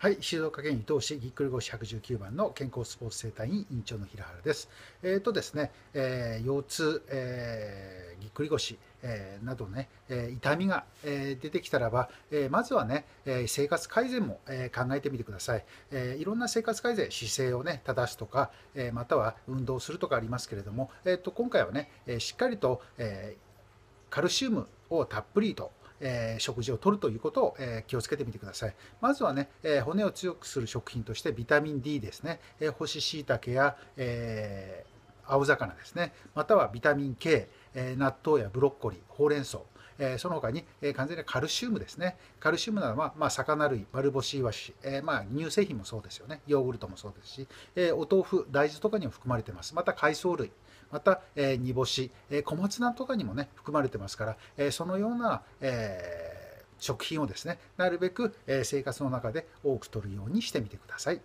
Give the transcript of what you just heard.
はい、静岡県伊東市ぎっくり腰百十九番の健康スポーツ整体院院長の平原です。えっ、ー、とですね、えー、腰痛、えー、ぎっくり腰、えー、などね、えー、痛みが、えー、出てきたらば、えー、まずはね、えー、生活改善も、えー、考えてみてください。えー、いろんな生活改善、姿勢をね、正すとか、えー、または運動するとかありますけれども、えっ、ー、と今回はね、えー、しっかりと、えー、カルシウムをたっぷりとえー、食事をとるということを、えー、気をつけてみてください。まずはね、えー、骨を強くする食品としてビタミン D ですね、えー、干し椎茸や、え青魚ですね、またはビタミン K、え納豆やブロッコリー、ほうれん草、えー、その他に、えー、完全にカルシウムですね。カルシウムなどは、まあ、魚類、丸干しイワシ、えー、まあ、乳製品もそうですよね。ヨーグルトもそうですし、えお豆腐、大豆とかにも含まれてます。また海藻類。また、え煮干し、え小松菜とかにもね、含まれてますから、えそのような、え食品をですね、なるべく、え生活の中で多く摂るようにしてみてください。